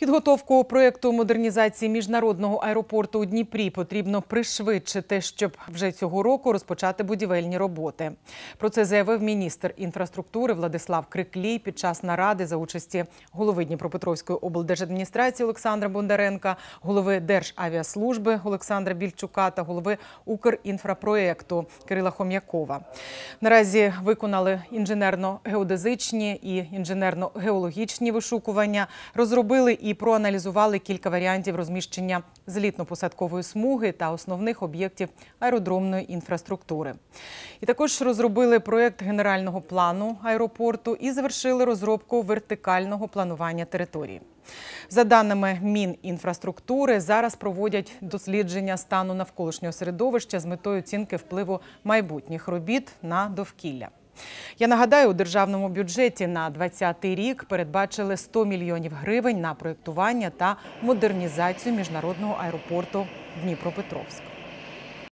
Підготовку проєкту модернізації міжнародного аеропорту у Дніпрі потрібно пришвидшити, щоб вже цього року розпочати будівельні роботи. Про це заявив міністр інфраструктури Владислав Криклій під час наради за участі голови Дніпропетровської облдержадміністрації Олександра Бондаренка, голови Державіаслужби Олександра Більчука та голови Укрінфрапроекту Кирила Хом'якова. Наразі виконали інженерно-геодезичні і інженерно-геологічні вишукування, розробили і і проаналізували кілька варіантів розміщення злітно-посадкової смуги та основних об'єктів аеродромної інфраструктури. І також розробили проєкт генерального плану аеропорту і завершили розробку вертикального планування території. За даними Мінінфраструктури, зараз проводять дослідження стану навколишнього середовища з метою оцінки впливу майбутніх робіт на довкілля. Я нагадаю, у державному бюджеті на 2020 рік передбачили 100 мільйонів гривень на проєктування та модернізацію міжнародного аеропорту Дніпропетровськ.